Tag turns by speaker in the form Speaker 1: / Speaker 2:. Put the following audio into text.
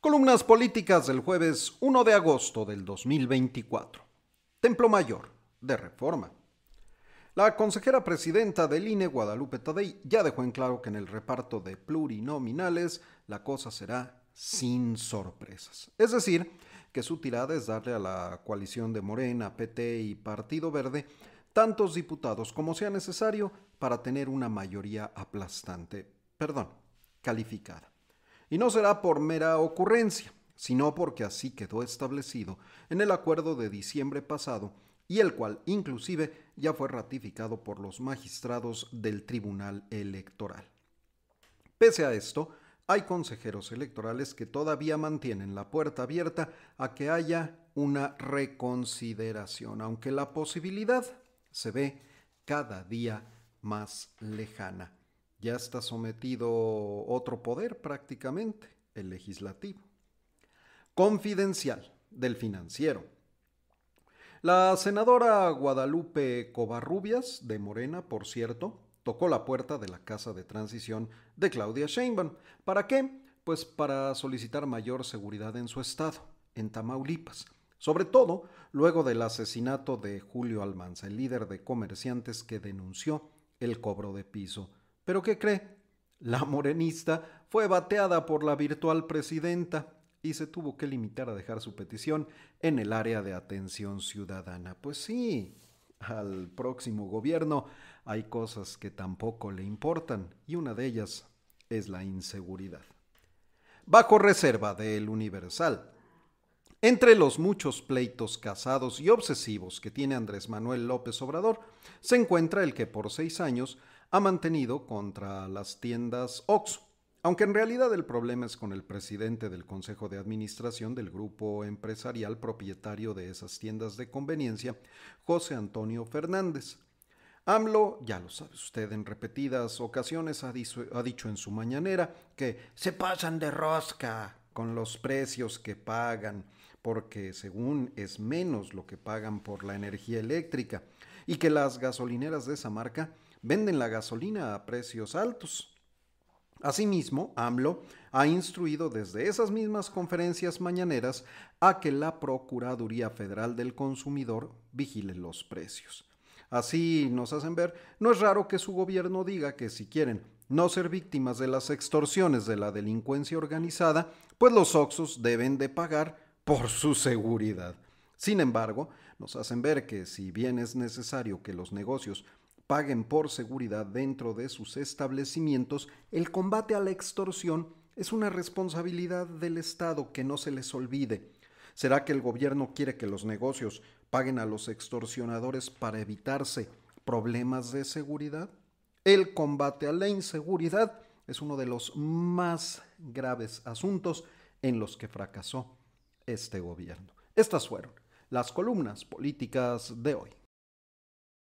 Speaker 1: Columnas políticas del jueves 1 de agosto del 2024. Templo Mayor, de reforma. La consejera presidenta del INE, Guadalupe Tadei, ya dejó en claro que en el reparto de plurinominales la cosa será sin sorpresas. Es decir, que su tirada es darle a la coalición de Morena, PT y Partido Verde tantos diputados como sea necesario para tener una mayoría aplastante, perdón, calificada y no será por mera ocurrencia, sino porque así quedó establecido en el acuerdo de diciembre pasado y el cual inclusive ya fue ratificado por los magistrados del Tribunal Electoral. Pese a esto, hay consejeros electorales que todavía mantienen la puerta abierta a que haya una reconsideración, aunque la posibilidad se ve cada día más lejana ya está sometido otro poder prácticamente, el legislativo. Confidencial del financiero. La senadora Guadalupe Covarrubias, de Morena, por cierto, tocó la puerta de la Casa de Transición de Claudia Sheinbaum. ¿Para qué? Pues para solicitar mayor seguridad en su estado, en Tamaulipas. Sobre todo luego del asesinato de Julio Almanza, el líder de comerciantes que denunció el cobro de piso pero ¿qué cree? La morenista fue bateada por la virtual presidenta y se tuvo que limitar a dejar su petición en el área de atención ciudadana. Pues sí, al próximo gobierno hay cosas que tampoco le importan y una de ellas es la inseguridad. Bajo reserva del Universal. Entre los muchos pleitos casados y obsesivos que tiene Andrés Manuel López Obrador, se encuentra el que por seis años ha mantenido contra las tiendas Oxxo, aunque en realidad el problema es con el presidente del Consejo de Administración del grupo empresarial propietario de esas tiendas de conveniencia, José Antonio Fernández. AMLO, ya lo sabe usted, en repetidas ocasiones ha, ha dicho en su mañanera que se pasan de rosca con los precios que pagan porque según es menos lo que pagan por la energía eléctrica, y que las gasolineras de esa marca venden la gasolina a precios altos. Asimismo, AMLO ha instruido desde esas mismas conferencias mañaneras a que la Procuraduría Federal del Consumidor vigile los precios. Así nos hacen ver, no es raro que su gobierno diga que si quieren no ser víctimas de las extorsiones de la delincuencia organizada, pues los Oxos deben de pagar por su seguridad. Sin embargo, nos hacen ver que si bien es necesario que los negocios paguen por seguridad dentro de sus establecimientos, el combate a la extorsión es una responsabilidad del Estado que no se les olvide. ¿Será que el gobierno quiere que los negocios paguen a los extorsionadores para evitarse problemas de seguridad? El combate a la inseguridad es uno de los más graves asuntos en los que fracasó este gobierno. Estas fueron las columnas políticas de hoy.